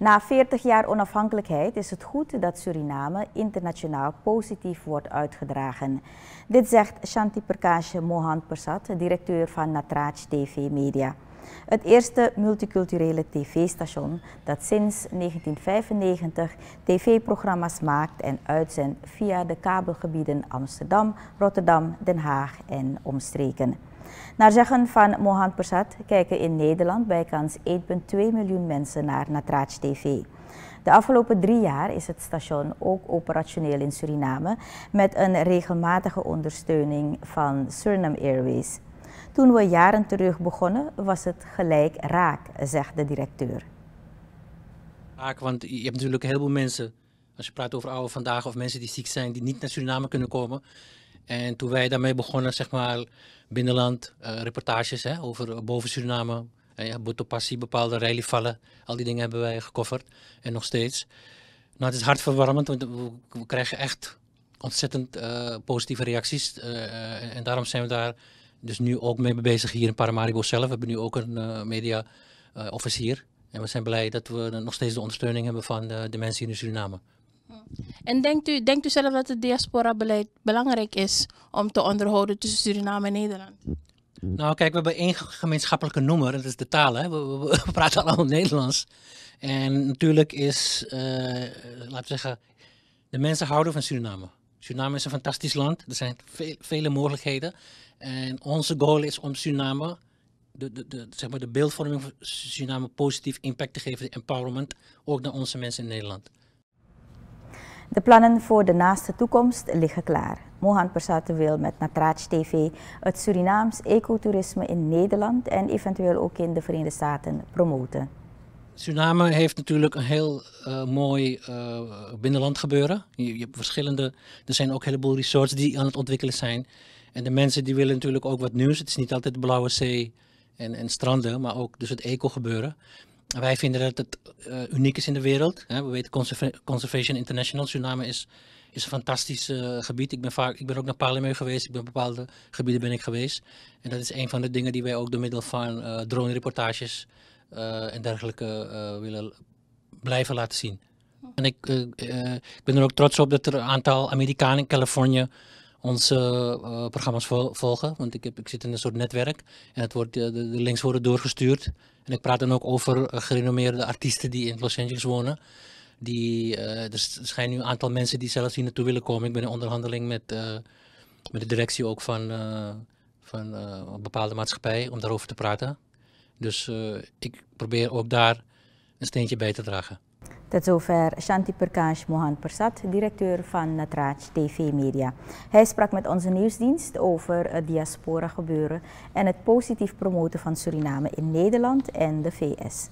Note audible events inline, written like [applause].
Na 40 jaar onafhankelijkheid is het goed dat Suriname internationaal positief wordt uitgedragen. Dit zegt Shanti Prakash Mohan Persat, directeur van Natraj TV Media. Het eerste multiculturele tv-station dat sinds 1995 tv-programma's maakt en uitzendt via de kabelgebieden Amsterdam, Rotterdam, Den Haag en omstreken. Naar zeggen van Mohan Persat kijken in Nederland bijkans 1,2 miljoen mensen naar Natraat TV. De afgelopen drie jaar is het station ook operationeel in Suriname met een regelmatige ondersteuning van Suriname Airways. Toen we jaren terug begonnen, was het gelijk raak, zegt de directeur. Raak, want je hebt natuurlijk heel veel mensen, als je praat over oude vandaag of mensen die ziek zijn, die niet naar Suriname kunnen komen. En toen wij daarmee begonnen, zeg maar, binnenland, eh, reportages hè, over eh, boven Suriname, eh, ja, Botopassi, bepaalde rallyvallen, al die dingen hebben wij gekofferd en nog steeds. Nou, het is hartverwarmend, want we krijgen echt ontzettend positieve reacties. en daarom zijn we daar dus nu ook mee bezig hier in Paramaribo zelf. We hebben nu ook een uh, media eh, officier. En we zijn blij dat we nog steeds de ondersteuning hebben van de, de mensen in Suriname. Hm. En denkt u, denkt u zelf dat het diaspora-beleid belangrijk is om te onderhouden tussen Suriname en Nederland? Nou, kijk, we hebben één gemeenschappelijke noemer, dat is de taal. Hè? We, [laughs] praten allemaal Nederlands. En natuurlijk is, uh, laten we zeggen, de mensen houden van Suriname. Suriname is een fantastisch land. Er zijn veel, vele mogelijkheden. En onze goal is om Suriname, de, de, de, zeg maar de beeldvorming van Suriname, positief impact te geven. De empowerment ook naar onze mensen in Nederland. De plannen voor de naaste toekomst liggen klaar. Mohan Persaten wil met Natraaj TV het Surinaams ecotourisme in Nederland en eventueel ook in de Verenigde Staten promoten. Tsunami heeft natuurlijk een heel eh, mooi eh, binnenland gebeuren. Je, je, hebt verschillende, er zijn ook een heleboel resorts die aan het ontwikkelen zijn. En de mensen die willen natuurlijk ook wat nieuws. Het is niet altijd de Blauwe Zee en, en stranden, maar ook dus het eco-gebeuren. Wij vinden dat het eh, uniek is in de wereld. Hè. We weten Conservation International, Tsunami is, is een fantastisch gebied. Ik ben, vaak, ik ben ook naar Palermo geweest, ik ben bepaalde gebieden ben ik geweest. En dat is een van de dingen die wij ook door middel van drone-reportages eh, en dergelijke eh, willen blijven laten zien. En ik, eh, ik, ben er ook trots op dat er een aantal Amerikanen in Californië onze programma's volgen. Want ik, heb, ik zit in een soort netwerk en het wordt, de, links worden doorgestuurd. En ik praat dan ook over gerenommeerde artiesten die in Los Angeles wonen. Die, er schijnen nu een aantal mensen die zelfs hier naartoe willen komen. Ik ben in onderhandeling met, met de directie ook van, van een bepaalde maatschappij om daarover te praten. Dus eh, ik probeer ook daar een steentje bij te dragen. Tot zover Shanti Perkash Mohan Persat, directeur van Natraj TV Media. Hij sprak met onze nieuwsdienst over het diaspora gebeuren en het positief promoten van Suriname in Nederland en de VS.